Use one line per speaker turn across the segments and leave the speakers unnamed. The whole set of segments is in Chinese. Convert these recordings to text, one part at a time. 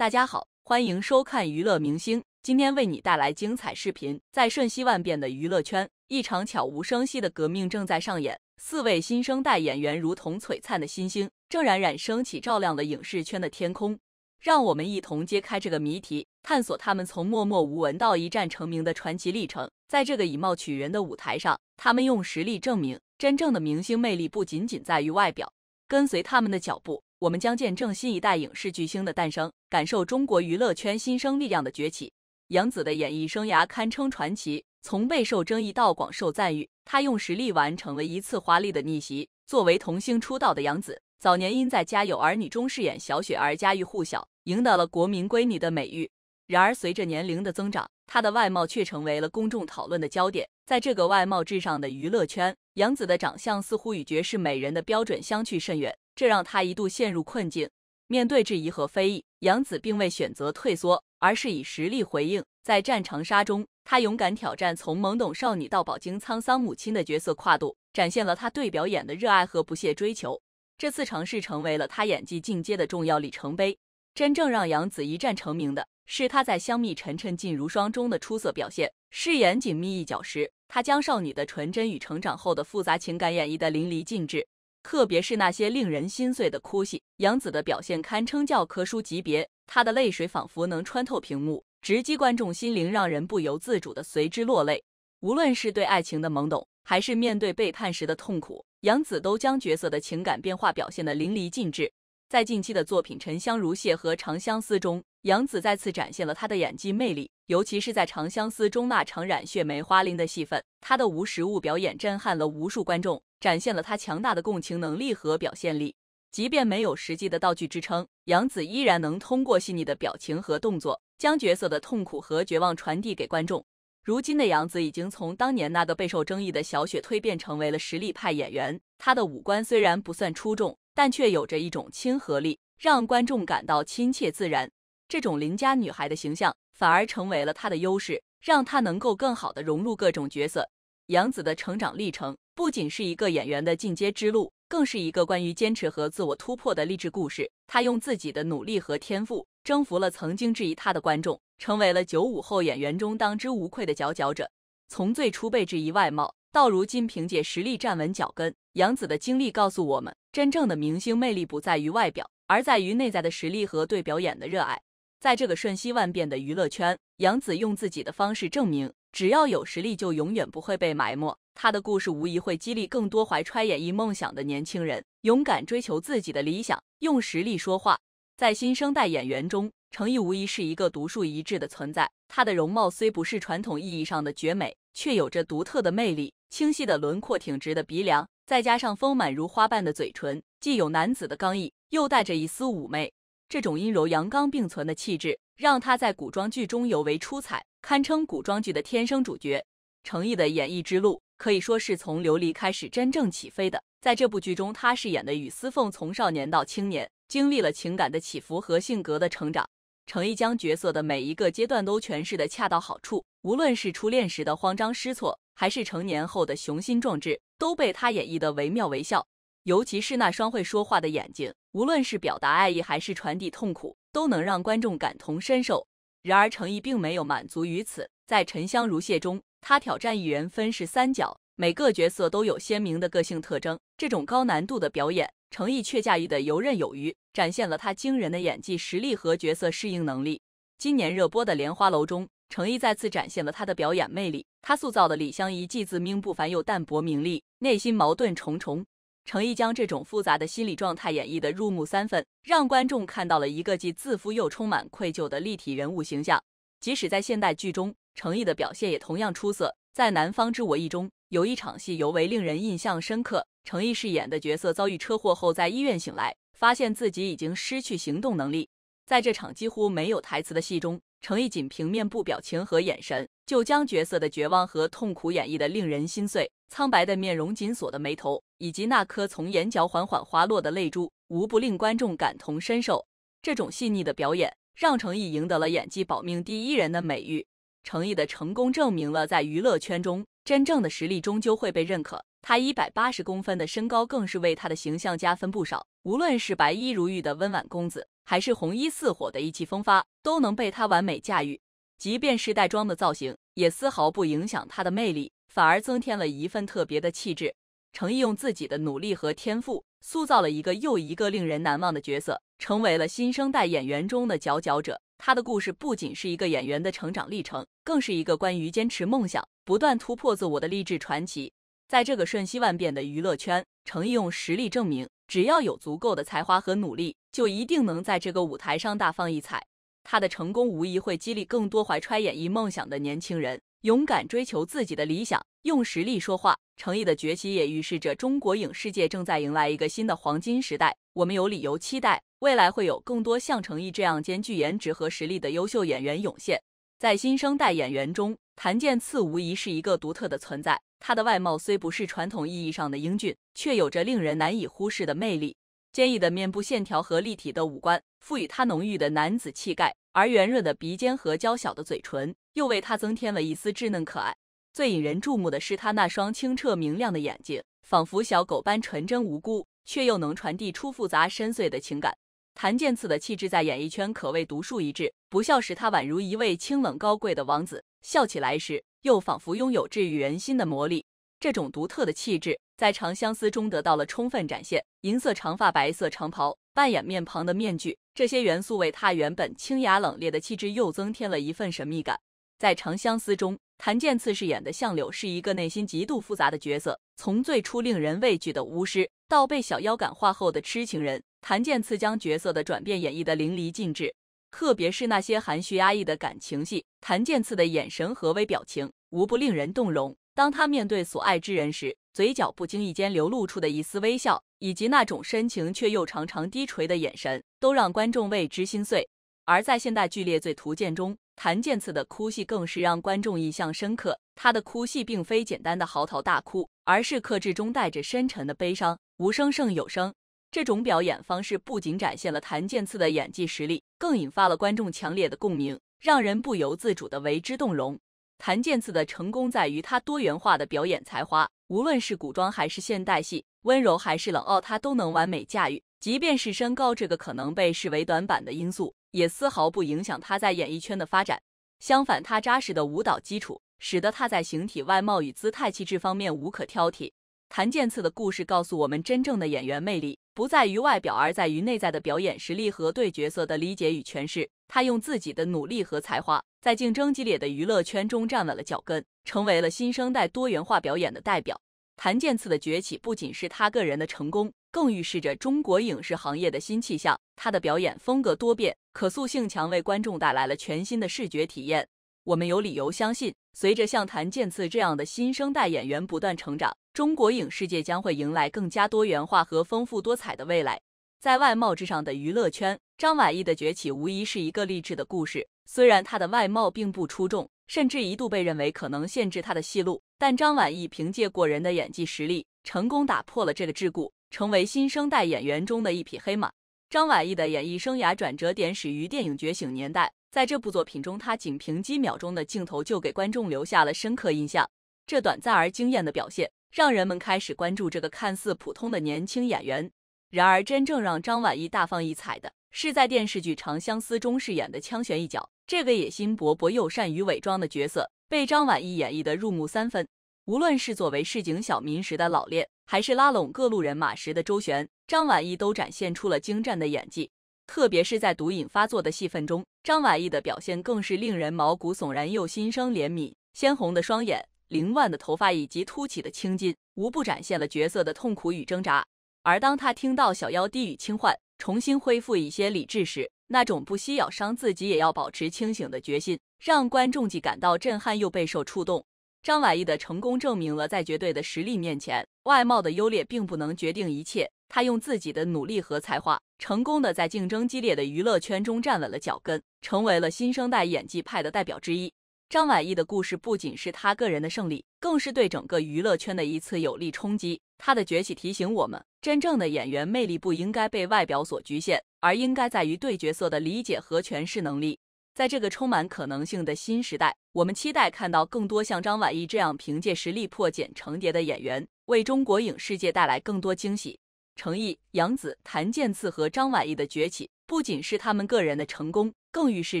大家好，欢迎收看娱乐明星，今天为你带来精彩视频。在瞬息万变的娱乐圈，一场悄无声息的革命正在上演。四位新生代演员如同璀璨的新星，正冉冉升起，照亮了影视圈的天空。让我们一同揭开这个谜题，探索他们从默默无闻到一战成名的传奇历程。在这个以貌取人的舞台上，他们用实力证明，真正的明星魅力不仅仅在于外表。跟随他们的脚步。我们将见证新一代影视巨星的诞生，感受中国娱乐圈新生力量的崛起。杨紫的演艺生涯堪称传奇，从备受争议到广受赞誉，她用实力完成了一次华丽的逆袭。作为童星出道的杨紫，早年因在《家有儿女》中饰演小雪而家喻户晓，赢得了“国民闺女”的美誉。然而，随着年龄的增长，她的外貌却成为了公众讨论的焦点。在这个外貌至上的娱乐圈，杨紫的长相似乎与绝世美人的标准相去甚远。这让他一度陷入困境。面对质疑和非议，杨紫并未选择退缩，而是以实力回应。在《战长沙》中，她勇敢挑战从懵懂少女到饱经沧桑母亲的角色跨度，展现了他对表演的热爱和不懈追求。这次尝试成为了他演技进阶的重要里程碑。真正让杨紫一战成名的是他在《香蜜沉沉烬如霜》中的出色表现。饰演锦觅一角时，她将少女的纯真与成长后的复杂情感演绎的淋漓尽致。特别是那些令人心碎的哭戏，杨紫的表现堪称教科书级别。她的泪水仿佛能穿透屏幕，直击观众心灵，让人不由自主的随之落泪。无论是对爱情的懵懂，还是面对背叛时的痛苦，杨紫都将角色的情感变化表现得淋漓尽致。在近期的作品《沉香如屑》和《长相思》中，杨紫再次展现了她的演技魅力。尤其是在《长相思》中那“场染血梅花林”的戏份，他的无实物表演震撼了无数观众，展现了他强大的共情能力和表现力。即便没有实际的道具支撑，杨紫依然能通过细腻的表情和动作，将角色的痛苦和绝望传递给观众。如今的杨紫已经从当年那个备受争议的小雪蜕变成为了实力派演员。她的五官虽然不算出众，但却有着一种亲和力，让观众感到亲切自然。这种邻家女孩的形象。反而成为了他的优势，让他能够更好的融入各种角色。杨紫的成长历程不仅是一个演员的进阶之路，更是一个关于坚持和自我突破的励志故事。她用自己的努力和天赋征服了曾经质疑她的观众，成为了九五后演员中当之无愧的佼佼者。从最初被质疑外貌，到如今凭借实力站稳脚跟，杨紫的经历告诉我们：真正的明星魅力不在于外表，而在于内在的实力和对表演的热爱。在这个瞬息万变的娱乐圈，杨紫用自己的方式证明，只要有实力，就永远不会被埋没。她的故事无疑会激励更多怀揣演艺梦想的年轻人，勇敢追求自己的理想，用实力说话。在新生代演员中，程毅无疑是一个独树一帜的存在。他的容貌虽不是传统意义上的绝美，却有着独特的魅力：清晰的轮廓、挺直的鼻梁，再加上丰满如花瓣的嘴唇，既有男子的刚毅，又带着一丝妩媚。这种阴柔阳刚并存的气质，让他在古装剧中尤为出彩，堪称古装剧的天生主角。程毅的演艺之路可以说是从《琉璃》开始真正起飞的。在这部剧中，他饰演的雨丝凤从少年到青年，经历了情感的起伏和性格的成长。程毅将角色的每一个阶段都诠释的恰到好处，无论是初恋时的慌张失措，还是成年后的雄心壮志，都被他演绎的惟妙惟肖。尤其是那双会说话的眼睛。无论是表达爱意还是传递痛苦，都能让观众感同身受。然而，成毅并没有满足于此。在《沉香如屑》中，他挑战一人分饰三角，每个角色都有鲜明的个性特征。这种高难度的表演，成毅却驾驭的游刃有余，展现了他惊人的演技实力和角色适应能力。今年热播的《莲花楼》中，成毅再次展现了他的表演魅力。他塑造的李香宜既自命不凡又淡泊名利，内心矛盾重重。程毅将这种复杂的心理状态演绎得入木三分，让观众看到了一个既自负又充满愧疚的立体人物形象。即使在现代剧中，程毅的表现也同样出色。在《南方之我意》中，有一场戏尤为令人印象深刻。程毅饰演的角色遭遇车祸后，在医院醒来，发现自己已经失去行动能力。在这场几乎没有台词的戏中，程毅仅凭面部表情和眼神，就将角色的绝望和痛苦演绎得令人心碎。苍白的面容、紧锁的眉头，以及那颗从眼角缓缓滑落的泪珠，无不令观众感同身受。这种细腻的表演，让程毅赢得了“演技保命第一人”的美誉。程毅的成功证明了，在娱乐圈中，真正的实力终究会被认可。他一百八十公分的身高，更是为他的形象加分不少。无论是白衣如玉的温婉公子，还是红衣似火的意气风发，都能被她完美驾驭。即便是带妆的造型，也丝毫不影响她的魅力，反而增添了一份特别的气质。程毅用自己的努力和天赋，塑造了一个又一个令人难忘的角色，成为了新生代演员中的佼佼者。他的故事不仅是一个演员的成长历程，更是一个关于坚持梦想、不断突破自我的励志传奇。在这个瞬息万变的娱乐圈，程毅用实力证明，只要有足够的才华和努力。就一定能在这个舞台上大放异彩。他的成功无疑会激励更多怀揣演艺梦想的年轻人勇敢追求自己的理想，用实力说话。成毅的崛起也预示着中国影视界正在迎来一个新的黄金时代。我们有理由期待未来会有更多像成毅这样兼具颜值和实力的优秀演员涌现。在新生代演员中，谭健次无疑是一个独特的存在。他的外貌虽不是传统意义上的英俊，却有着令人难以忽视的魅力。坚毅的面部线条和立体的五官赋予他浓郁的男子气概，而圆润的鼻尖和娇小的嘴唇又为他增添了一丝稚嫩可爱。最引人注目的是他那双清澈明亮的眼睛，仿佛小狗般纯真无辜，却又能传递出复杂深邃的情感。谭健次的气质在演艺圈可谓独树一帜，不笑时他宛如一位清冷高贵的王子，笑起来时又仿佛拥有治愈人心的魔力。这种独特的气质。在《长相思》中得到了充分展现，银色长发、白色长袍、半掩面庞的面具，这些元素为他原本清雅冷冽的气质又增添了一份神秘感。在《长相思》中，谭健次饰演的相柳是一个内心极度复杂的角色，从最初令人畏惧的巫师，到被小妖感化后的痴情人，谭健次将角色的转变演绎得淋漓尽致。特别是那些含蓄压抑的感情戏，谭健次的眼神和微表情，无不令人动容。当他面对所爱之人时，嘴角不经意间流露出的一丝微笑，以及那种深情却又常常低垂的眼神，都让观众为之心碎。而在现代剧《烈罪图鉴》中，谭健次的哭戏更是让观众印象深刻。他的哭戏并非简单的嚎啕大哭，而是克制中带着深沉的悲伤。无声胜有声，这种表演方式不仅展现了谭健次的演技实力，更引发了观众强烈的共鸣，让人不由自主的为之动容。谭健次的成功在于他多元化的表演才华，无论是古装还是现代戏，温柔还是冷傲，他都能完美驾驭。即便是身高这个可能被视为短板的因素，也丝毫不影响他在演艺圈的发展。相反，他扎实的舞蹈基础，使得他在形体、外貌与姿态、气质方面无可挑剔。谭健次的故事告诉我们，真正的演员魅力不在于外表，而在于内在的表演实力和对角色的理解与诠释。他用自己的努力和才华，在竞争激烈的娱乐圈中站稳了脚跟，成为了新生代多元化表演的代表。谭健次的崛起不仅是他个人的成功，更预示着中国影视行业的新气象。他的表演风格多变，可塑性强，为观众带来了全新的视觉体验。我们有理由相信，随着像谭健次这样的新生代演员不断成长，中国影视界将会迎来更加多元化和丰富多彩的未来。在外貌之上的娱乐圈，张晚意的崛起无疑是一个励志的故事。虽然他的外貌并不出众，甚至一度被认为可能限制他的戏路，但张晚意凭借过人的演技实力，成功打破了这个桎梏，成为新生代演员中的一匹黑马。张晚意的演艺生涯转折点始于电影《觉醒年代》。在这部作品中，他仅凭几秒钟的镜头就给观众留下了深刻印象。这短暂而惊艳的表现，让人们开始关注这个看似普通的年轻演员。然而，真正让张晚意大放异彩的是在电视剧《长相思》中饰演的“枪玄一角”。这个野心勃勃又善于伪装的角色，被张晚意演绎的入木三分。无论是作为市井小民时的老练，还是拉拢各路人马时的周旋，张晚意都展现出了精湛的演技。特别是在毒瘾发作的戏份中，张晚意的表现更是令人毛骨悚然又心生怜悯。鲜红的双眼、凌乱的头发以及凸起的青筋，无不展现了角色的痛苦与挣扎。而当他听到小妖低语轻唤，重新恢复一些理智时，那种不惜咬伤自己也要保持清醒的决心，让观众既感到震撼又备受触动。张晚意的成功证明了，在绝对的实力面前，外貌的优劣并不能决定一切。他用自己的努力和才华，成功的在竞争激烈的娱乐圈中站稳了脚跟，成为了新生代演技派的代表之一。张晚意的故事不仅是他个人的胜利，更是对整个娱乐圈的一次有力冲击。他的崛起提醒我们，真正的演员魅力不应该被外表所局限，而应该在于对角色的理解和诠释能力。在这个充满可能性的新时代。我们期待看到更多像张晚意这样凭借实力破茧成蝶的演员，为中国影视界带来更多惊喜。程毅、杨紫、谭健次和张晚意的崛起，不仅是他们个人的成功，更预示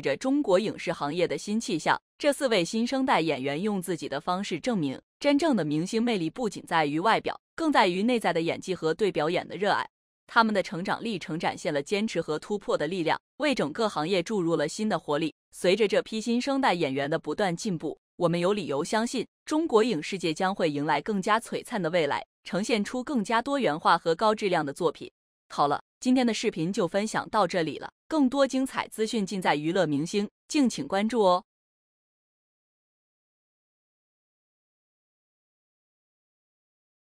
着中国影视行业的新气象。这四位新生代演员用自己的方式证明，真正的明星魅力不仅在于外表，更在于内在的演技和对表演的热爱。他们的成长历程展现了坚持和突破的力量，为整个行业注入了新的活力。随着这批新生代演员的不断进步，我们有理由相信，中国影视界将会迎来更加璀璨的未来，呈现出更加多元化和高质量的作品。好了，今天的视频就分享到这里了，更多精彩资讯尽在娱乐明星，敬请关注哦。